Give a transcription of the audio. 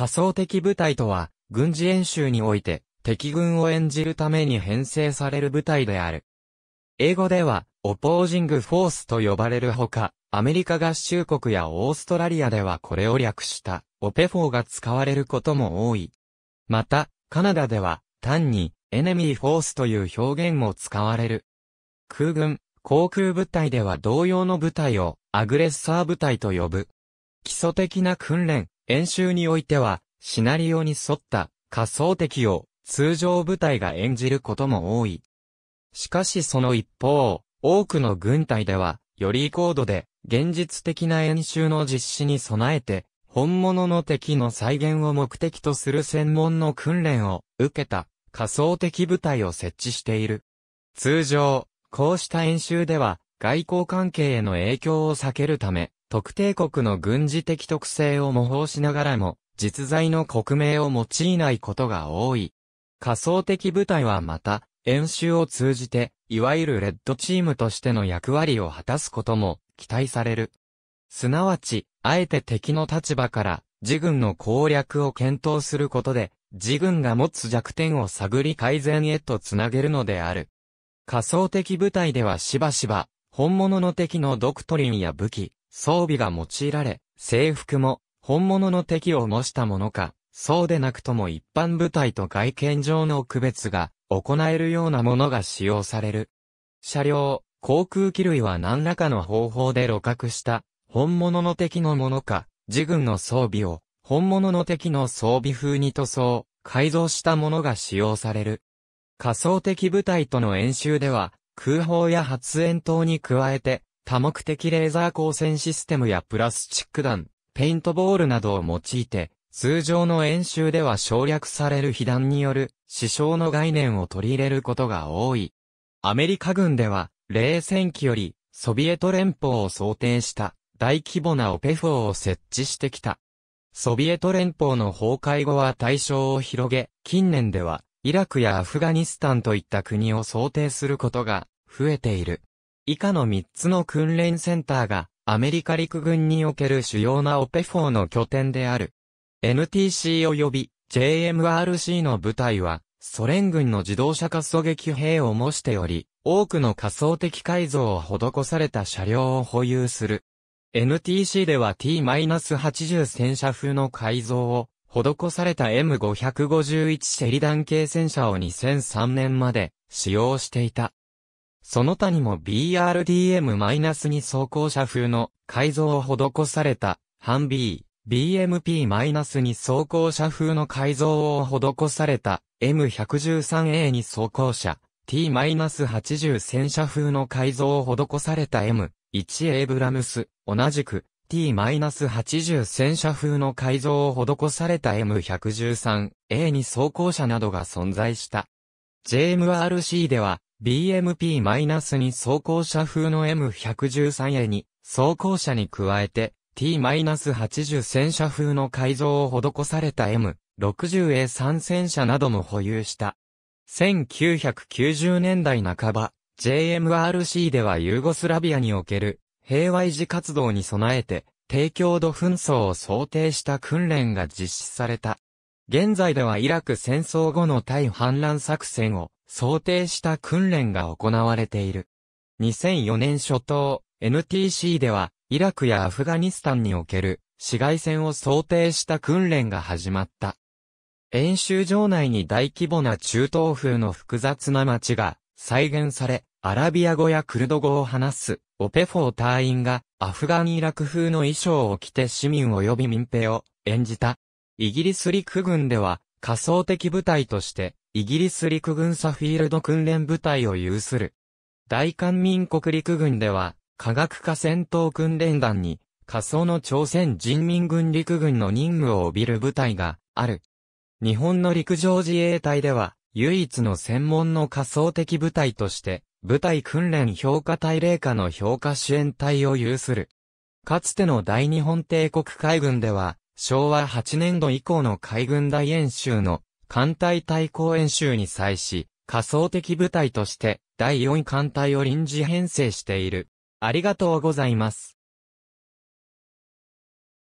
仮想的部隊とは、軍事演習において、敵軍を演じるために編成される部隊である。英語では、オポージングフォースと呼ばれるほか、アメリカ合衆国やオーストラリアではこれを略した、オペフォーが使われることも多い。また、カナダでは、単に、エネミーフォースという表現も使われる。空軍、航空部隊では同様の部隊を、アグレッサー部隊と呼ぶ。基礎的な訓練、演習においては、シナリオに沿った仮想敵を通常部隊が演じることも多い。しかしその一方、多くの軍隊では、より高度で現実的な演習の実施に備えて、本物の敵の再現を目的とする専門の訓練を受けた仮想敵部隊を設置している。通常、こうした演習では外交関係への影響を避けるため、特定国の軍事的特性を模倣しながらも、実在の国名を用いないことが多い。仮想的部隊はまた、演習を通じて、いわゆるレッドチームとしての役割を果たすことも期待される。すなわち、あえて敵の立場から自軍の攻略を検討することで、自軍が持つ弱点を探り改善へとつなげるのである。仮想的部隊ではしばしば、本物の敵のドクトリンや武器、装備が用いられ、制服も本物の敵を模したものか、そうでなくとも一般部隊と外見上の区別が行えるようなものが使用される。車両、航空機類は何らかの方法で露獲した本物の敵のものか、自軍の装備を本物の敵の装備風に塗装、改造したものが使用される。仮想敵部隊との演習では、空砲や発煙筒に加えて、多目的レーザー光線システムやプラスチック弾、ペイントボールなどを用いて、通常の演習では省略される被弾による死傷の概念を取り入れることが多い。アメリカ軍では、冷戦期より、ソビエト連邦を想定した大規模なオペフォーを設置してきた。ソビエト連邦の崩壊後は対象を広げ、近年では、イラクやアフガニスタンといった国を想定することが増えている。以下の3つの訓練センターが、アメリカ陸軍における主要なオペフォーの拠点である。NTC 及び JMRC の部隊は、ソ連軍の自動車滑走撃兵を模しており、多くの仮想的改造を施された車両を保有する。NTC では T-80 戦車風の改造を、施された M551 シェリダン系戦車を2003年まで使用していた。その他にも BRDM-2 装甲車風の改造を施された、半 B、BMP-2 装甲車風の改造を施された M113A に装甲車、T-80 戦車風の改造を施された M1 エイブラムス、同じく T-80 戦車風の改造を施された M113A に装甲車などが存在した。JMRC では BMP- 2装甲車風の M113A に装甲車に加えて T-80 戦車風の改造を施された M60A3 戦車なども保有した。1990年代半ば、JMRC ではユーゴスラビアにおける平和維持活動に備えて、低強度紛争を想定した訓練が実施された。現在ではイラク戦争後の対反乱作戦を想定した訓練が行われている。2004年初頭、NTC では、イラクやアフガニスタンにおける、市街戦を想定した訓練が始まった。演習場内に大規模な中東風の複雑な街が再現され、アラビア語やクルド語を話す、オペフォー隊員がアフガンイラク風の衣装を着て市民及び民兵を演じた。イギリス陸軍では仮想的部隊としてイギリス陸軍サフィールド訓練部隊を有する。大韓民国陸軍では、科学化戦闘訓練団に、仮想の朝鮮人民軍陸軍の任務を帯びる部隊がある。日本の陸上自衛隊では、唯一の専門の仮想的部隊として、部隊訓練評価隊令下の評価支援隊を有する。かつての大日本帝国海軍では、昭和8年度以降の海軍大演習の艦隊対抗演習に際し、仮想的部隊として、第4艦隊を臨時編成している。ありがとうございます。